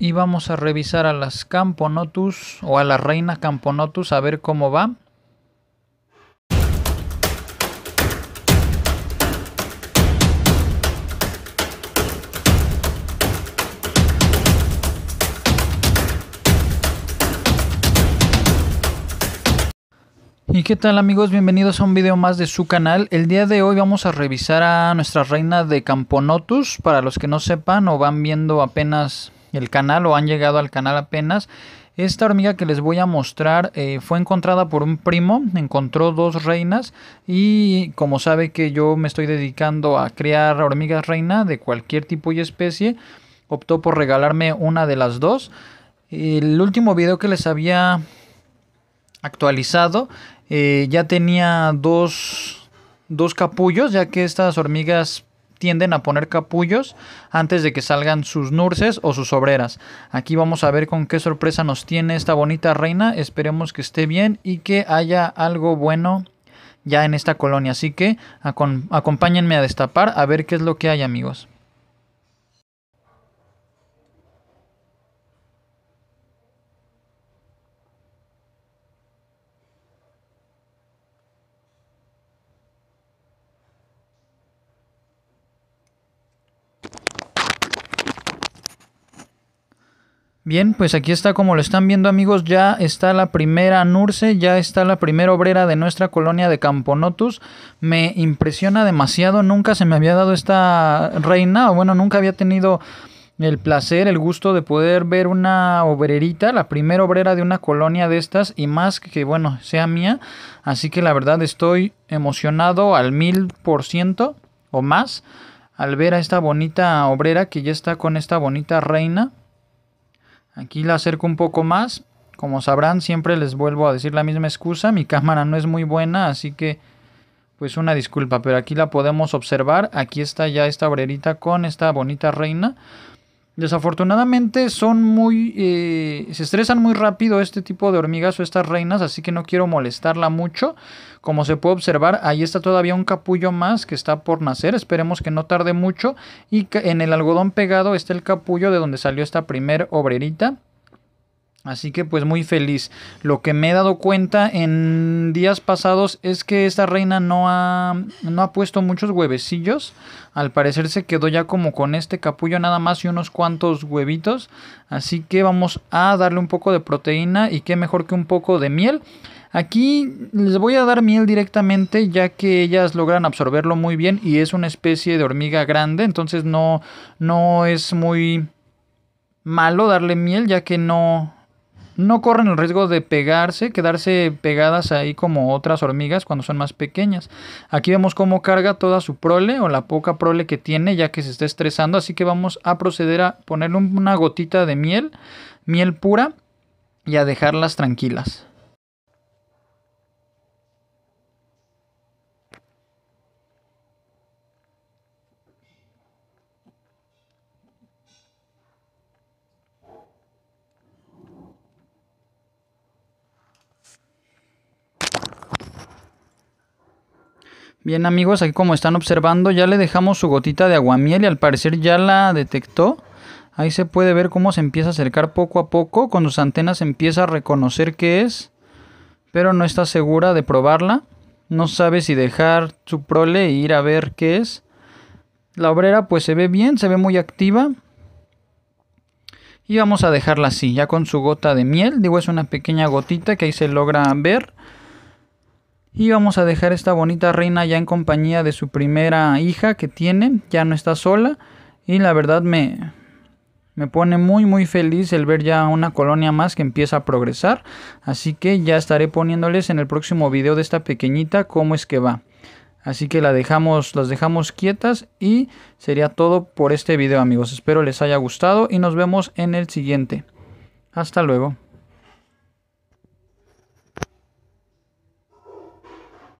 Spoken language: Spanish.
y vamos a revisar a las Camponotus o a la reina Camponotus a ver cómo va. ¿Y qué tal amigos? Bienvenidos a un video más de su canal. El día de hoy vamos a revisar a nuestra reina de Camponotus. Para los que no sepan o van viendo apenas el canal o han llegado al canal apenas. Esta hormiga que les voy a mostrar eh, fue encontrada por un primo, encontró dos reinas y como sabe que yo me estoy dedicando a crear hormigas reina de cualquier tipo y especie, optó por regalarme una de las dos. El último video que les había actualizado eh, ya tenía dos, dos capullos, ya que estas hormigas tienden a poner capullos antes de que salgan sus nurses o sus obreras. Aquí vamos a ver con qué sorpresa nos tiene esta bonita reina. Esperemos que esté bien y que haya algo bueno ya en esta colonia. Así que acompáñenme a destapar a ver qué es lo que hay amigos. Bien, pues aquí está como lo están viendo amigos, ya está la primera Nurse, ya está la primera obrera de nuestra colonia de Camponotus. Me impresiona demasiado, nunca se me había dado esta reina, o bueno, nunca había tenido el placer, el gusto de poder ver una obrerita, la primera obrera de una colonia de estas y más que bueno, sea mía. Así que la verdad estoy emocionado al mil por ciento o más al ver a esta bonita obrera que ya está con esta bonita reina. Aquí la acerco un poco más. Como sabrán, siempre les vuelvo a decir la misma excusa. Mi cámara no es muy buena, así que pues una disculpa. Pero aquí la podemos observar. Aquí está ya esta obrerita con esta bonita reina. Desafortunadamente son muy... Eh, se estresan muy rápido este tipo de hormigas o estas reinas, así que no quiero molestarla mucho. Como se puede observar, ahí está todavía un capullo más que está por nacer. Esperemos que no tarde mucho. Y en el algodón pegado está el capullo de donde salió esta primer obrerita. Así que pues muy feliz. Lo que me he dado cuenta en días pasados es que esta reina no ha, no ha puesto muchos huevecillos. Al parecer se quedó ya como con este capullo nada más y unos cuantos huevitos. Así que vamos a darle un poco de proteína y qué mejor que un poco de miel. Aquí les voy a dar miel directamente ya que ellas logran absorberlo muy bien y es una especie de hormiga grande. Entonces no, no es muy malo darle miel ya que no no corren el riesgo de pegarse, quedarse pegadas ahí como otras hormigas cuando son más pequeñas. Aquí vemos cómo carga toda su prole o la poca prole que tiene ya que se está estresando, así que vamos a proceder a ponerle una gotita de miel, miel pura y a dejarlas tranquilas. Bien amigos, aquí como están observando ya le dejamos su gotita de aguamiel y al parecer ya la detectó. Ahí se puede ver cómo se empieza a acercar poco a poco, con sus antenas empieza a reconocer qué es, pero no está segura de probarla. No sabe si dejar su prole e ir a ver qué es. La obrera pues se ve bien, se ve muy activa. Y vamos a dejarla así, ya con su gota de miel. Digo, es una pequeña gotita que ahí se logra ver. Y vamos a dejar esta bonita reina ya en compañía de su primera hija que tiene, ya no está sola. Y la verdad me, me pone muy muy feliz el ver ya una colonia más que empieza a progresar. Así que ya estaré poniéndoles en el próximo video de esta pequeñita cómo es que va. Así que la dejamos, las dejamos quietas y sería todo por este video amigos. Espero les haya gustado y nos vemos en el siguiente. Hasta luego.